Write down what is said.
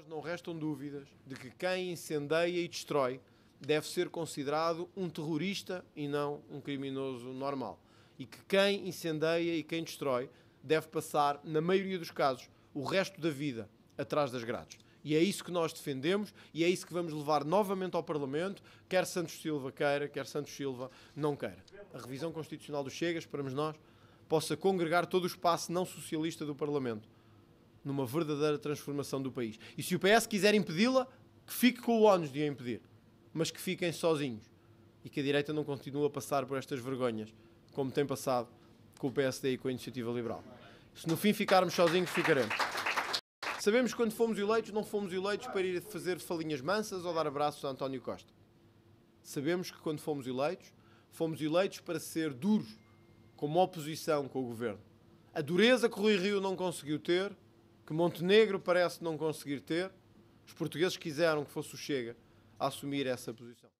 nós não restam dúvidas de que quem incendeia e destrói deve ser considerado um terrorista e não um criminoso normal. E que quem incendeia e quem destrói deve passar, na maioria dos casos, o resto da vida atrás das grades. E é isso que nós defendemos e é isso que vamos levar novamente ao Parlamento, quer Santos Silva queira, quer Santos Silva não queira. A revisão constitucional do Chega, esperamos nós, possa congregar todo o espaço não socialista do Parlamento numa verdadeira transformação do país. E se o PS quiser impedi-la, que fique com o ónus de a impedir, mas que fiquem sozinhos e que a direita não continue a passar por estas vergonhas como tem passado com o PSD e com a Iniciativa Liberal. Se no fim ficarmos sozinhos, ficaremos. Sabemos que quando fomos eleitos, não fomos eleitos para ir fazer falinhas mansas ou dar abraços a António Costa. Sabemos que quando fomos eleitos, fomos eleitos para ser duros, como oposição com o governo. A dureza que o Rui Rio não conseguiu ter, que Montenegro parece não conseguir ter. Os portugueses quiseram que fosse o Chega a assumir essa posição.